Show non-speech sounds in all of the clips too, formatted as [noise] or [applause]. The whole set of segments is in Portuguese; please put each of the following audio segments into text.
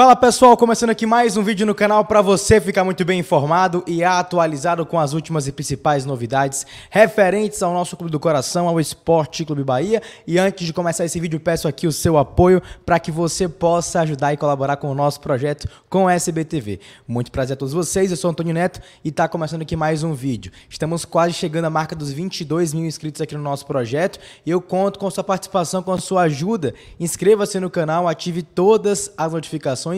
Fala pessoal, começando aqui mais um vídeo no canal para você ficar muito bem informado e atualizado com as últimas e principais novidades referentes ao nosso Clube do Coração, ao Esporte Clube Bahia. E antes de começar esse vídeo, peço aqui o seu apoio para que você possa ajudar e colaborar com o nosso projeto com a SBTV. Muito prazer a todos vocês, eu sou Antônio Neto e está começando aqui mais um vídeo. Estamos quase chegando à marca dos 22 mil inscritos aqui no nosso projeto e eu conto com sua participação, com a sua ajuda. Inscreva-se no canal, ative todas as notificações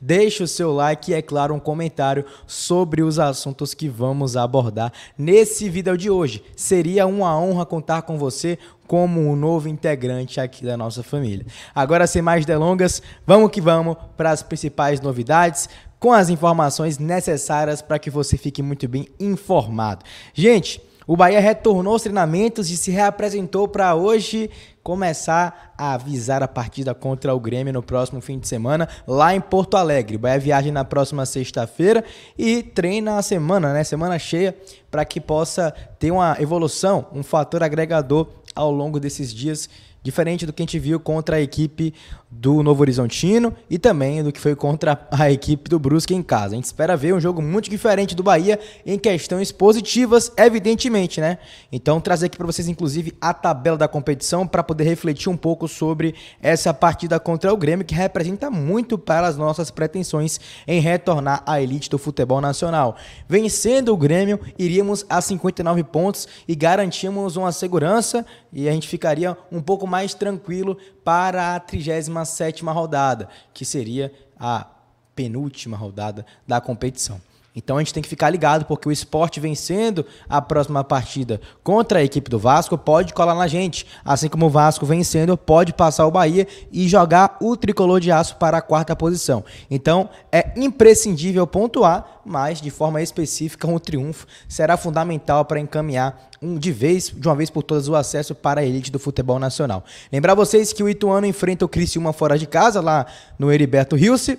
deixe o seu like e, é claro, um comentário sobre os assuntos que vamos abordar nesse vídeo de hoje. Seria uma honra contar com você como um novo integrante aqui da nossa família. Agora, sem mais delongas, vamos que vamos para as principais novidades, com as informações necessárias para que você fique muito bem informado. Gente, o Bahia retornou aos treinamentos e se reapresentou para hoje começar a avisar a partida contra o Grêmio no próximo fim de semana lá em Porto Alegre. O Bahia viaja na próxima sexta-feira e treina a semana, né? Semana cheia para que possa ter uma evolução, um fator agregador ao longo desses dias diferente do que a gente viu contra a equipe do Novo Horizontino e também do que foi contra a equipe do Brusque em casa. A gente espera ver um jogo muito diferente do Bahia em questões positivas, evidentemente, né? Então trazer aqui para vocês inclusive a tabela da competição para poder refletir um pouco sobre essa partida contra o Grêmio que representa muito para as nossas pretensões em retornar à elite do futebol nacional. Vencendo o Grêmio, iríamos a 59 pontos e garantimos uma segurança e a gente ficaria um pouco mais tranquilo para a 37 rodada, que seria a penúltima rodada da competição. Então a gente tem que ficar ligado, porque o esporte vencendo a próxima partida contra a equipe do Vasco pode colar na gente. Assim como o Vasco vencendo, pode passar o Bahia e jogar o tricolor de aço para a quarta posição. Então é imprescindível pontuar, mas de forma específica, um triunfo será fundamental para encaminhar um de vez, de uma vez por todas, o acesso para a elite do futebol nacional. Lembrar vocês que o Ituano enfrenta o Criciúma fora de casa, lá no Heriberto Rilse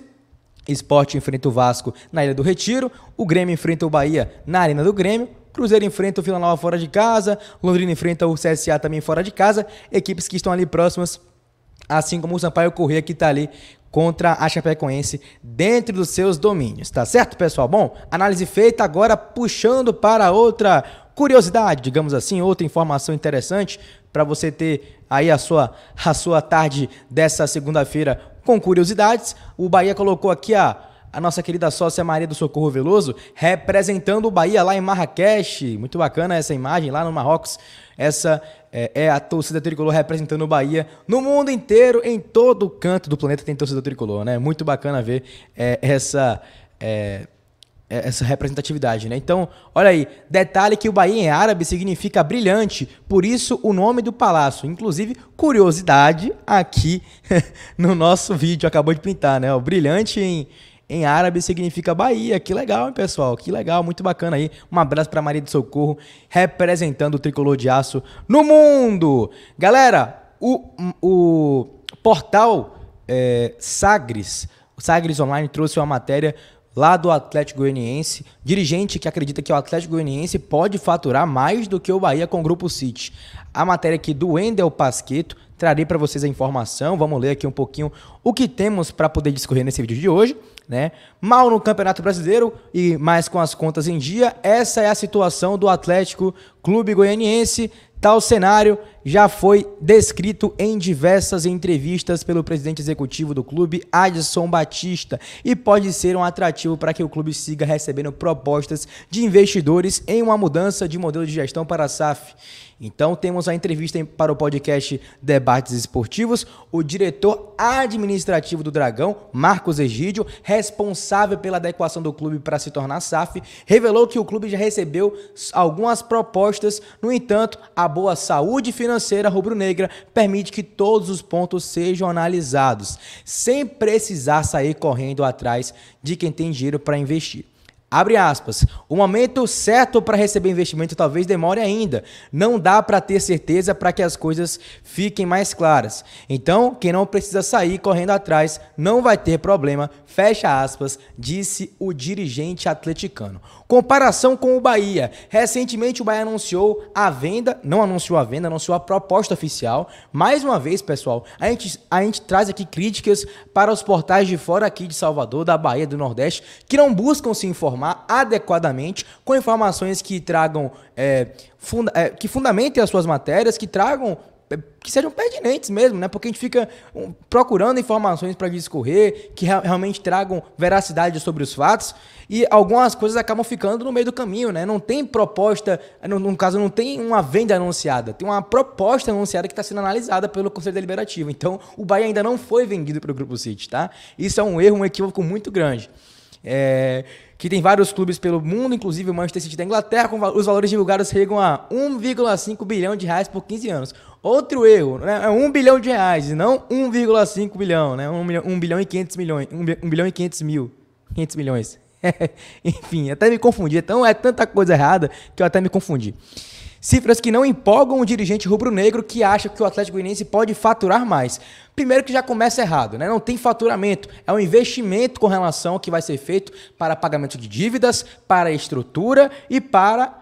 Esporte enfrenta o Vasco na Ilha do Retiro, o Grêmio enfrenta o Bahia na Arena do Grêmio, Cruzeiro enfrenta o Vila Nova fora de casa, Londrina enfrenta o CSA também fora de casa, equipes que estão ali próximas, assim como o Sampaio Corrêa que está ali contra a Chapecoense dentro dos seus domínios, tá certo, pessoal? Bom, análise feita, agora puxando para outra curiosidade, digamos assim, outra informação interessante para você ter aí a sua, a sua tarde dessa segunda-feira com curiosidades. O Bahia colocou aqui a, a nossa querida sócia Maria do Socorro Veloso representando o Bahia lá em Marrakech. Muito bacana essa imagem lá no Marrocos. Essa é, é a torcida tricolor representando o Bahia no mundo inteiro, em todo canto do planeta tem torcida tricolor, né? Muito bacana ver é, essa. É é, essa representatividade, né? Então, olha aí, detalhe que o Bahia em árabe significa brilhante, por isso o nome do palácio. Inclusive, curiosidade aqui [laughs] no nosso vídeo, acabou de pintar, né? O brilhante em, em árabe significa Bahia. Que legal, hein, pessoal? Que legal, muito bacana aí. Um abraço para Maria de Socorro, representando o tricolor de aço no mundo. Galera, o, o portal é, Sagres, Sagres Online trouxe uma matéria lá do Atlético Goianiense, dirigente que acredita que o Atlético Goianiense pode faturar mais do que o Bahia com o Grupo City. A matéria aqui do Wendel Pasqueto, trarei para vocês a informação, vamos ler aqui um pouquinho o que temos para poder discorrer nesse vídeo de hoje. Né? Mal no Campeonato Brasileiro e mais com as contas em dia, essa é a situação do Atlético Clube Goianiense, tal cenário já foi descrito em diversas entrevistas pelo presidente executivo do clube, Adson Batista, e pode ser um atrativo para que o clube siga recebendo propostas de investidores em uma mudança de modelo de gestão para a SAF. Então temos a entrevista para o podcast Debates Esportivos, o diretor administrativo do Dragão, Marcos Egídio, responsável pela adequação do clube para se tornar SAF, revelou que o clube já recebeu algumas propostas, no entanto, a boa saúde financeira financeira rubro-negra permite que todos os pontos sejam analisados, sem precisar sair correndo atrás de quem tem dinheiro para investir. Abre aspas. O momento certo para receber investimento talvez demore ainda. Não dá para ter certeza para que as coisas fiquem mais claras. Então, quem não precisa sair correndo atrás não vai ter problema. Fecha aspas, disse o dirigente atleticano. Comparação com o Bahia. Recentemente o Bahia anunciou a venda, não anunciou a venda, anunciou a proposta oficial. Mais uma vez, pessoal, a gente, a gente traz aqui críticas para os portais de fora aqui de Salvador, da Bahia, do Nordeste, que não buscam se informar informar adequadamente, com informações que tragam, é, funda é, que fundamentem as suas matérias, que tragam é, que sejam pertinentes mesmo, né? Porque a gente fica procurando informações para discorrer, que realmente tragam veracidade sobre os fatos, e algumas coisas acabam ficando no meio do caminho, né? Não tem proposta, no, no caso, não tem uma venda anunciada, tem uma proposta anunciada que está sendo analisada pelo Conselho Deliberativo. Então, o Bahia ainda não foi vendido para o Grupo City, tá? Isso é um erro, um equívoco muito grande. É que tem vários clubes pelo mundo, inclusive o Manchester City da Inglaterra, com os valores divulgados chegam a 1,5 bilhão de reais por 15 anos. Outro erro, né? É 1 bilhão de reais, e não 1,5 bilhão, né? 1 bilhão, 1 bilhão e 500 milhões, 1 bilhão e 500 mil, 500 milhões. [laughs] Enfim, até me confundi. Então é tanta coisa errada que eu até me confundi. Cifras que não empolgam o dirigente rubro-negro que acha que o Atlético Goianiense pode faturar mais. Primeiro que já começa errado, né? Não tem faturamento, é um investimento com relação ao que vai ser feito para pagamento de dívidas, para estrutura e para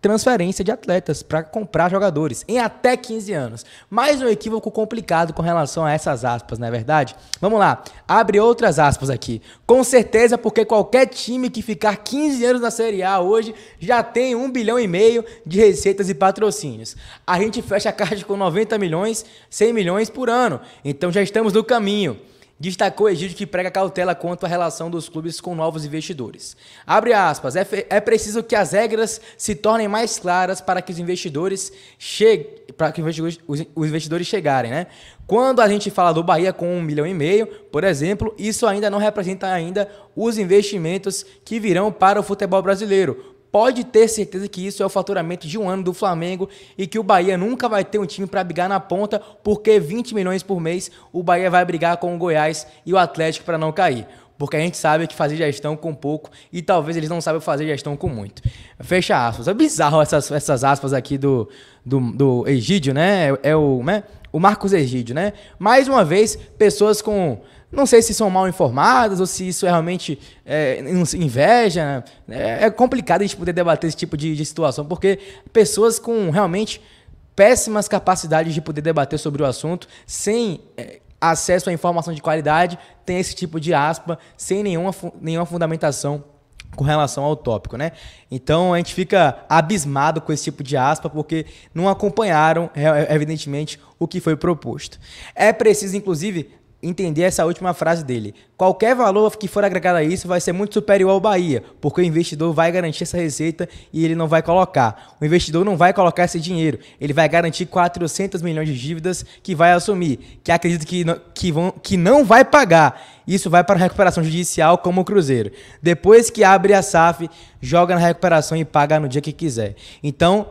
transferência de atletas para comprar jogadores em até 15 anos. Mais um equívoco complicado com relação a essas aspas, não é verdade? Vamos lá, abre outras aspas aqui. Com certeza, porque qualquer time que ficar 15 anos na Série A hoje já tem um bilhão e meio de receitas e patrocínios. A gente fecha a caixa com 90 milhões, 100 milhões por ano. Então já estamos no caminho. Destacou Egídio que prega cautela quanto à relação dos clubes com novos investidores. Abre aspas, é, é preciso que as regras se tornem mais claras para que os investidores cheguem, para que os investidores, os investidores chegarem, né? Quando a gente fala do Bahia com um milhão e meio, por exemplo, isso ainda não representa ainda os investimentos que virão para o futebol brasileiro, pode ter certeza que isso é o faturamento de um ano do Flamengo e que o Bahia nunca vai ter um time para brigar na ponta, porque 20 milhões por mês o Bahia vai brigar com o Goiás e o Atlético para não cair porque a gente sabe que fazer gestão com pouco e talvez eles não saibam fazer gestão com muito. Fecha aspas. É bizarro essas, essas aspas aqui do, do, do Egídio, né? É, é o, né? o Marcos Egídio, né? Mais uma vez, pessoas com não sei se são mal informadas ou se isso é realmente é, inveja. Né? É, é complicado a gente poder debater esse tipo de, de situação, porque pessoas com realmente péssimas capacidades de poder debater sobre o assunto sem. É, acesso à informação de qualidade, tem esse tipo de aspa, sem nenhuma, nenhuma fundamentação com relação ao tópico, né? Então a gente fica abismado com esse tipo de aspa porque não acompanharam é, é, evidentemente o que foi proposto. É preciso inclusive entender essa última frase dele. Qualquer valor que for agregado a isso vai ser muito superior ao Bahia, porque o investidor vai garantir essa receita e ele não vai colocar. O investidor não vai colocar esse dinheiro, ele vai garantir 400 milhões de dívidas que vai assumir, que acredito que não, que vão, que não vai pagar. Isso vai para a recuperação judicial como o Cruzeiro. Depois que abre a SAF, joga na recuperação e paga no dia que quiser. Então,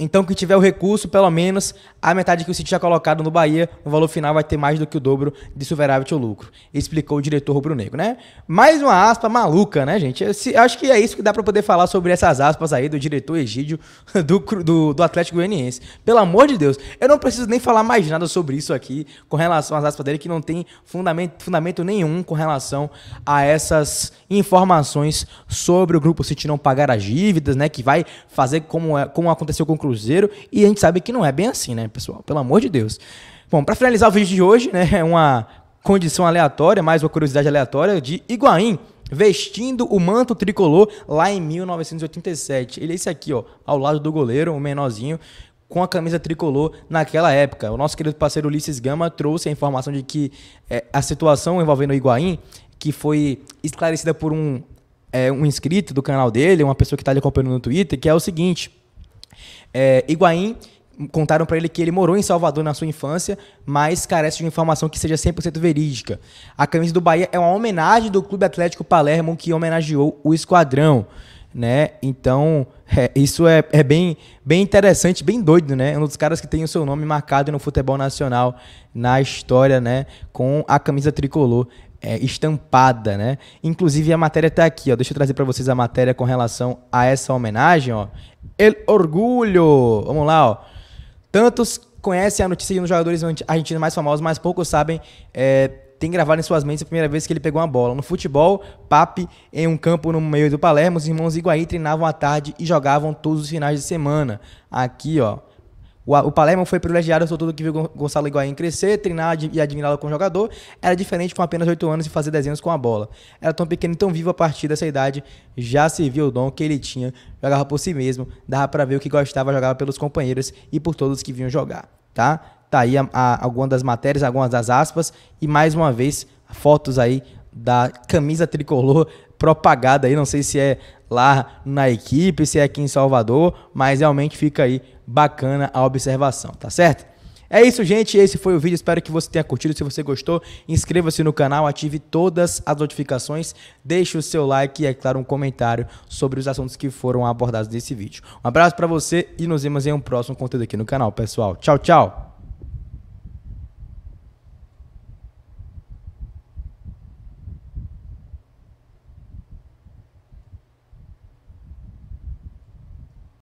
então, quem tiver o recurso, pelo menos a metade que o City já colocado no Bahia, o valor final vai ter mais do que o dobro de superávit ou lucro, explicou o diretor rubro-negro, né? Mais uma aspa maluca, né, gente? Eu acho que é isso que dá para poder falar sobre essas aspas aí do diretor Egídio [laughs] do, do, do Atlético Goianiense. Pelo amor de Deus, eu não preciso nem falar mais nada sobre isso aqui com relação às aspas dele, que não tem fundamento, fundamento nenhum com relação a essas informações sobre o grupo City não pagar as dívidas, né? Que vai fazer como, é, como aconteceu com Cruzeiro. E a gente sabe que não é bem assim, né, pessoal? Pelo amor de Deus. Bom, para finalizar o vídeo de hoje, né, [laughs] é uma condição aleatória, mais uma curiosidade aleatória de Higuaín vestindo o manto tricolor lá em 1987. Ele é esse aqui, ó, ao lado do goleiro, o menorzinho, com a camisa tricolor naquela época. O nosso querido parceiro Ulisses Gama trouxe a informação de que é, a situação envolvendo o Higuaín, que foi esclarecida por um, é, um inscrito do canal dele, uma pessoa que está lhe acompanhando no Twitter, que é o seguinte... É, Higuaín, contaram para ele que ele morou em Salvador na sua infância, mas carece de informação que seja 100% verídica. A camisa do Bahia é uma homenagem do Clube Atlético Palermo que homenageou o esquadrão, né? Então, é, isso é, é, bem, bem interessante, bem doido, né? É um dos caras que tem o seu nome marcado no futebol nacional na história, né? Com a camisa tricolor é, estampada, né? Inclusive a matéria está aqui, ó. Deixa eu trazer para vocês a matéria com relação a essa homenagem, ó. El orgulho. Vamos lá, ó. Tantos conhecem a notícia de um dos jogadores argentinos mais famosos, mas poucos sabem é, tem gravado em suas mentes a primeira vez que ele pegou uma bola. No futebol, Pape, em um campo no meio do Palermo, os irmãos Higuaín treinavam à tarde e jogavam todos os finais de semana. Aqui, ó. O, o Palermo foi privilegiado, sobretudo que viu Gonçalo Higuaín crescer, treinar e admirá-lo como jogador. Era diferente com apenas 8 anos e fazer desenhos com a bola. Era tão pequeno e tão vivo a partir dessa idade, já se viu o dom que ele tinha. Jogava por si mesmo, dava para ver o que gostava, jogava pelos companheiros e por todos que vinham jogar, tá? Tá aí algumas das matérias, algumas das aspas e mais uma vez fotos aí da camisa tricolor propagada aí, não sei se é lá na equipe, se é aqui em Salvador, mas realmente fica aí bacana a observação, tá certo? É isso, gente. Esse foi o vídeo. Espero que você tenha curtido. Se você gostou, inscreva-se no canal, ative todas as notificações, deixe o seu like e, é claro, um comentário sobre os assuntos que foram abordados nesse vídeo. Um abraço para você e nos vemos em um próximo conteúdo aqui no canal, pessoal. Tchau, tchau!